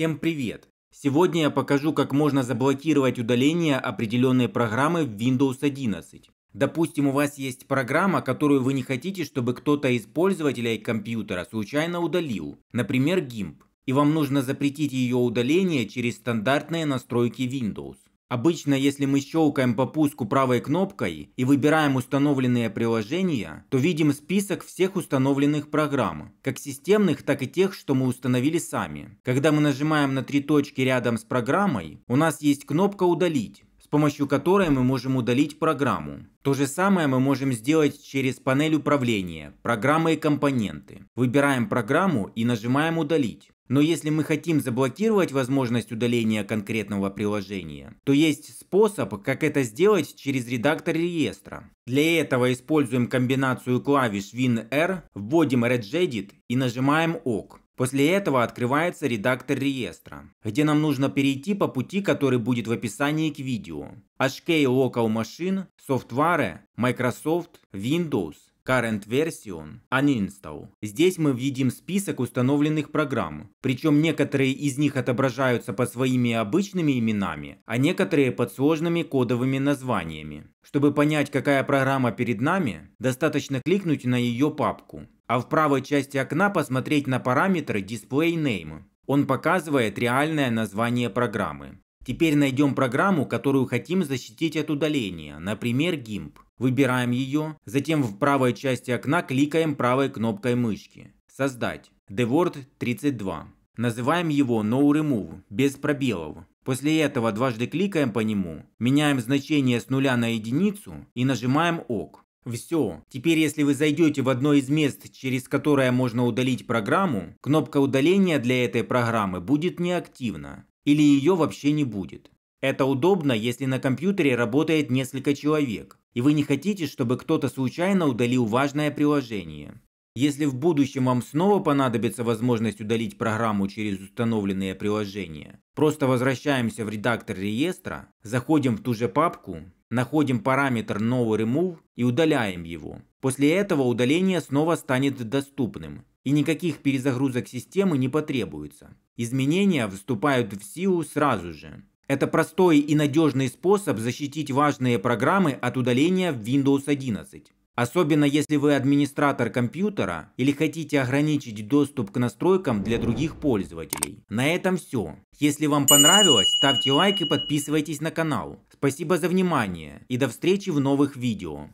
Всем привет! Сегодня я покажу, как можно заблокировать удаление определенной программы в Windows 11. Допустим, у вас есть программа, которую вы не хотите, чтобы кто-то из пользователей компьютера случайно удалил, например, GIMP, и вам нужно запретить ее удаление через стандартные настройки Windows. Обычно, если мы щелкаем по пуску правой кнопкой и выбираем установленные приложения, то видим список всех установленных программ, как системных, так и тех, что мы установили сами. Когда мы нажимаем на три точки рядом с программой, у нас есть кнопка «Удалить», с помощью которой мы можем удалить программу. То же самое мы можем сделать через панель управления, программы и компоненты. Выбираем программу и нажимаем «Удалить». Но если мы хотим заблокировать возможность удаления конкретного приложения, то есть способ, как это сделать через редактор реестра. Для этого используем комбинацию клавиш WinR, вводим regedit и нажимаем ОК. После этого открывается редактор реестра, где нам нужно перейти по пути, который будет в описании к видео. HK Local Machine, Software, Microsoft, Windows Current Version, Uninstall. Здесь мы видим список установленных программ, причем некоторые из них отображаются под своими обычными именами, а некоторые под сложными кодовыми названиями. Чтобы понять, какая программа перед нами, достаточно кликнуть на ее папку, а в правой части окна посмотреть на параметры Display Name. Он показывает реальное название программы. Теперь найдем программу, которую хотим защитить от удаления, например GIMP. Выбираем ее, затем в правой части окна кликаем правой кнопкой мышки. Создать. DeWord 32. Называем его No Remove, без пробелов. После этого дважды кликаем по нему, меняем значение с нуля на единицу и нажимаем ОК. Все. Теперь, если вы зайдете в одно из мест, через которое можно удалить программу, кнопка удаления для этой программы будет неактивна. Или ее вообще не будет. Это удобно, если на компьютере работает несколько человек и вы не хотите, чтобы кто-то случайно удалил важное приложение. Если в будущем вам снова понадобится возможность удалить программу через установленные приложения, просто возвращаемся в редактор реестра, заходим в ту же папку, находим параметр NoRemove и удаляем его. После этого удаление снова станет доступным, и никаких перезагрузок системы не потребуется. Изменения вступают в силу сразу же. Это простой и надежный способ защитить важные программы от удаления в Windows 11. Особенно если вы администратор компьютера или хотите ограничить доступ к настройкам для других пользователей. На этом все. Если вам понравилось, ставьте лайк и подписывайтесь на канал. Спасибо за внимание и до встречи в новых видео.